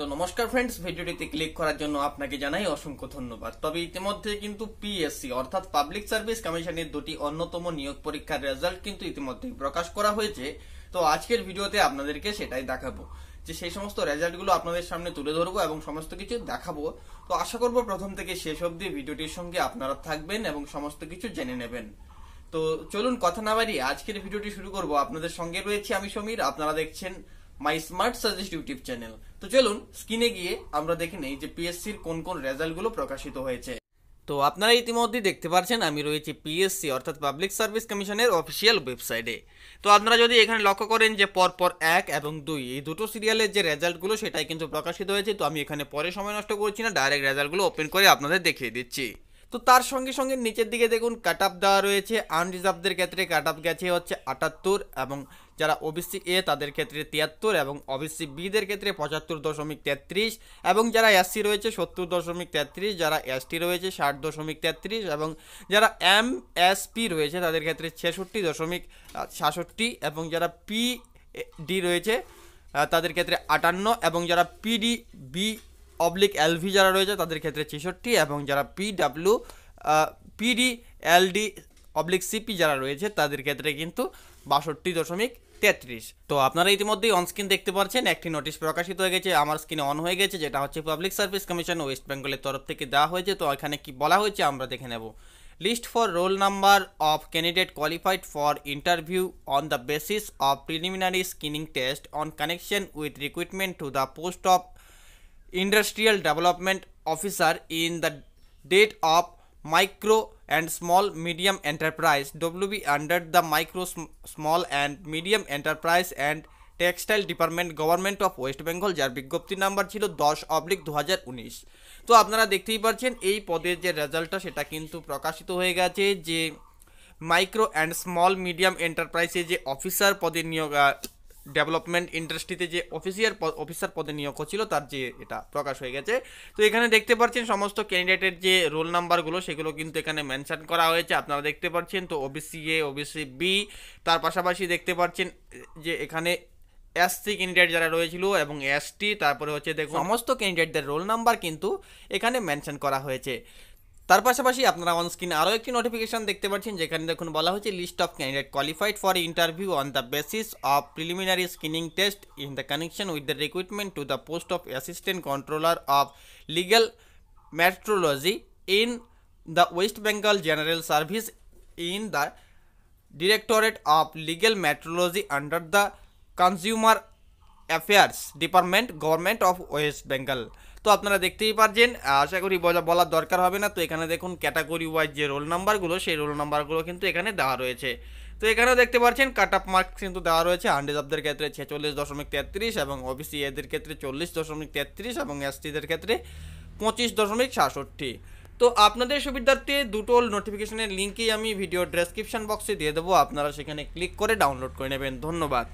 তো নমস্কার ফ্রেন্ডস ভিডিওটিতে ক্লিক করার জন্য আপনাকে জানাই অসংখ্য ধন্যবাদ তবে ইতিমধ্যে কিন্তু পিএসসি অর্থাৎ পাবলিক সার্ভিস কমিশনের দুটি অন্যতম নিয়োগ পরীক্ষার রেজাল্ট কিন্তু ইতিমধ্যেই প্রকাশ করা হয়েছে তো আজকের ভিডিওতে আপনাদেরকে সেটাই দেখাবো যে সেই সমস্ত রেজাল্টগুলো আপনাদের সামনে তুলে ধরবো এবং সমস্ত কিছু দেখাবো তো আশা করব প্রথম থেকে শেষ অবধি ভিডিওটির সঙ্গে আপনারা থাকবেন এবং সমস্ত কিছু জেনে নেবেন তো চলুন কথা না বাড়ি আজকের ভিডিওটি শুরু করব আপনাদের সঙ্গে রয়েছে আমি সমীর আপনারা দেখছেন my smart suggest YouTube channel তো চলুন স্ক্রিনে গিয়ে আমরা দেখে নেই যে পিএসসির কোন কোন রেজাল্টগুলো প্রকাশিত হয়েছে তো আপনারা ইতিমধ্যেই দেখতে পাচ্ছেন আমি রয়েছি পিএসসি অর্থাৎ পাবলিক সার্ভিস কমিশনের অফিসিয়াল ওয়েবসাইটে তো আপনারা যদি এখানে লক্ষ্য করেন যে পরপর এক এবং দুই এই দুটো সিরিয়ালের যে রেজাল্টগুলো সেটাই কিন্তু প্রকাশিত হয়েছে তো আমি এখানে পরে সময় নষ্ট করছি না ডাইরেক্ট রেজাল্টগুলো ওপেন করে আপনাদের দেখিয়ে দিচ্ছি তো তার সঙ্গে সঙ্গে নিচের দিকে দেখুন কাট আপ দেওয়া রয়েছে আনরিজার্ভদের ক্ষেত্রে কাট আপ গেছে হচ্ছে আটাত্তর এবং যারা ওবিসি এ তাদের ক্ষেত্রে তিয়াত্তর এবং ওবিসি বিদের ক্ষেত্রে পঁচাত্তর দশমিক তেত্রিশ এবং যারা এসসি রয়েছে সত্তর দশমিক তেত্রিশ যারা এসটি রয়েছে ষাট দশমিক তেত্রিশ এবং যারা এম এস পি রয়েছে তাদের ক্ষেত্রে ছেষট্টি দশমিক সাতষট্টি এবং যারা পি ডি রয়েছে তাদের ক্ষেত্রে আটান্ন এবং যারা পিডি বি অবলিক এলভি যারা রয়েছে তাদের ক্ষেত্রে ছেষট্টি এবং যারা PW PD LD oblique CP যারা রয়েছে তাদের ক্ষেত্রে কিন্তু বাষট্টি দশমিক তেত্রিশ তো আপনারা ইতিমধ্যেই অনস্ক্রিন দেখতে পাচ্ছেন একটি নোটিশ প্রকাশিত হয়ে গেছে আমার স্ক্রিনে অন হয়ে গেছে যেটা হচ্ছে পাবলিক সার্ভিস কমিশন ওয়েস্ট বেঙ্গলের তরফ থেকে দেওয়া হয়েছে তো এখানে কি বলা হয়েছে আমরা দেখে নেব list for roll number of candidate qualified for interview on the basis of preliminary screening test on connection with recruitment to the post of Industrial Development Officer in the date of Micro and Small Medium Enterprise WB under the Micro Small and Medium Enterprise and textile department government of West Bengal যার বিজ্ঞপ্তি number ছিল দশ oblique দু তো আপনারা দেখতেই পাচ্ছেন এই পদের যে রেজাল্টটা সেটা কিন্তু প্রকাশিত হয়ে গেছে যে মাইক্রো অ্যান্ড স্মল মিডিয়াম এন্টারপ্রাইজে যে অফিসার পদে নিয়োগ ডেভেলপমেন্ট ইন্ডাস্ট্রিতে যে অফিসিয়ার অফিসার পদে নিয়োগ হচ্ছিল তার যে এটা প্রকাশ হয়ে গেছে তো এখানে দেখতে পাচ্ছেন সমস্ত ক্যান্ডিডেটের যে রোল নাম্বারগুলো সেগুলো কিন্তু এখানে মেনশন করা হয়েছে আপনারা দেখতে পাচ্ছেন তো ওবিসি এ ওবিসি বি তার পাশাপাশি দেখতে পাচ্ছেন যে এখানে এসসি ক্যান্ডিডেট যারা রয়েছিল এবং এসটি তারপরে হচ্ছে দেখুন সমস্ত ক্যান্ডিডেটদের রোল নাম্বার কিন্তু এখানে মেনশন করা হয়েছে তার পাশাপাশি আপনারা স্ক্রিন আরও একটি নোটিফিকেশন দেখতে পাচ্ছেন যেখানে দেখুন বলা হয়েছে list of candidate qualified for interview on the basis of preliminary screening test in the connection with the recruitment to the post of assistant controller of legal metrology in the West Bengal general service in the directorate of legal metrology under the consumer affairs department government of West Bengal তো আপনারা দেখতেই পারছেন আশা করি বলার দরকার হবে না তো এখানে দেখুন ক্যাটাগরি ওয়াইজ যে রোল নাম্বারগুলো সেই রোল নাম্বারগুলো কিন্তু এখানে দেওয়া রয়েছে তো এখানেও দেখতে পাচ্ছেন কাট অফ মার্কস কিন্তু দেওয়া রয়েছে আনরিজার্ভদের ক্ষেত্রে ছেচল্লিশ দশমিক তেত্রিশ এবং ওবিসি এদের ক্ষেত্রে চল্লিশ দশমিক তেত্রিশ এবং এসটিদের ক্ষেত্রে পঁচিশ দশমিক সাতষট্টি তো আপনাদের সুবিধার্থে দুটো নোটিফিকেশনের লিঙ্কই আমি ভিডিও ডেসক্রিপশন বক্সে দিয়ে দেবো আপনারা সেখানে ক্লিক করে ডাউনলোড করে নেবেন ধন্যবাদ